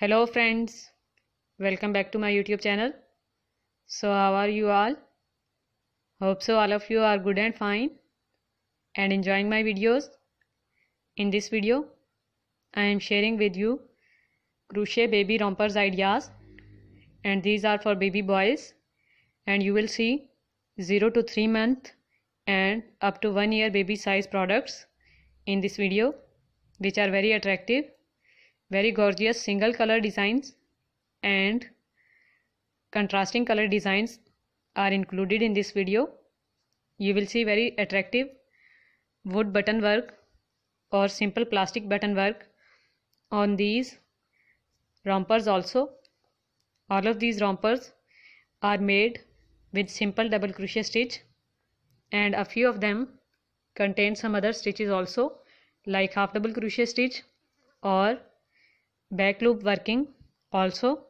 hello friends welcome back to my youtube channel so how are you all hope so all of you are good and fine and enjoying my videos in this video i am sharing with you crochet baby rompers ideas and these are for baby boys and you will see 0 to 3 month and up to 1 year baby size products in this video which are very attractive very gorgeous single color designs and contrasting color designs are included in this video you will see very attractive wood button work or simple plastic button work on these rompers also all of these rompers are made with simple double crochet stitch and a few of them contain some other stitches also like half double crochet stitch or Back loop working also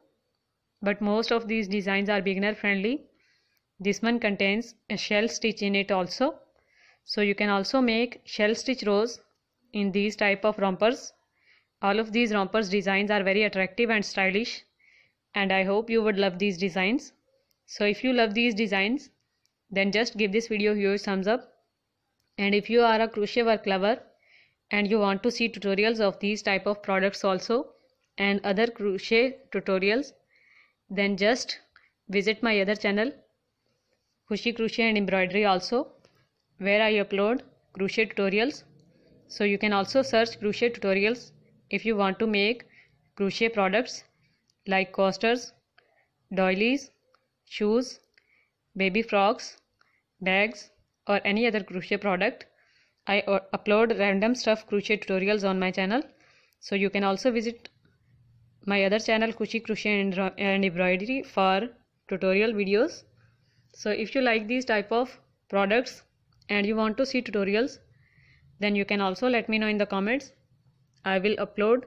but most of these designs are beginner friendly this one contains a shell stitch in it also so you can also make shell stitch rows in these type of rompers all of these rompers designs are very attractive and stylish and I hope you would love these designs so if you love these designs then just give this video huge thumbs up and if you are a crochet work lover and you want to see tutorials of these type of products also and other crochet tutorials then just visit my other channel Kushi Crochet and Embroidery also where I upload crochet tutorials so you can also search crochet tutorials if you want to make crochet products like coasters, doilies, shoes, baby frogs, bags or any other crochet product. I upload random stuff crochet tutorials on my channel so you can also visit my other channel Kushi Crochet and Embroidery for tutorial videos. So if you like these type of products and you want to see tutorials then you can also let me know in the comments. I will upload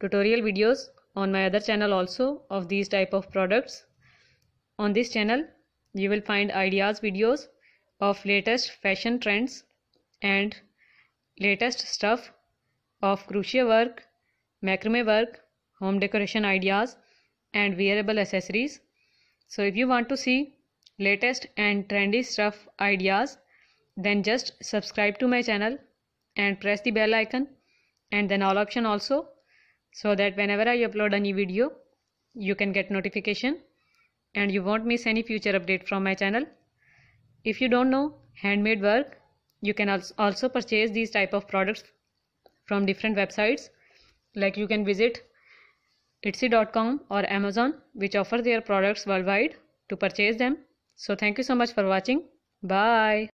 tutorial videos on my other channel also of these type of products. On this channel you will find ideas videos of latest fashion trends and latest stuff of crochet work, macrame work home decoration ideas and wearable accessories so if you want to see latest and trendy stuff ideas then just subscribe to my channel and press the bell icon and then all option also so that whenever I upload a new video you can get notification and you won't miss any future update from my channel. If you don't know handmade work you can also purchase these type of products from different websites like you can visit Etsy.com or Amazon, which offer their products worldwide to purchase them. So, thank you so much for watching. Bye.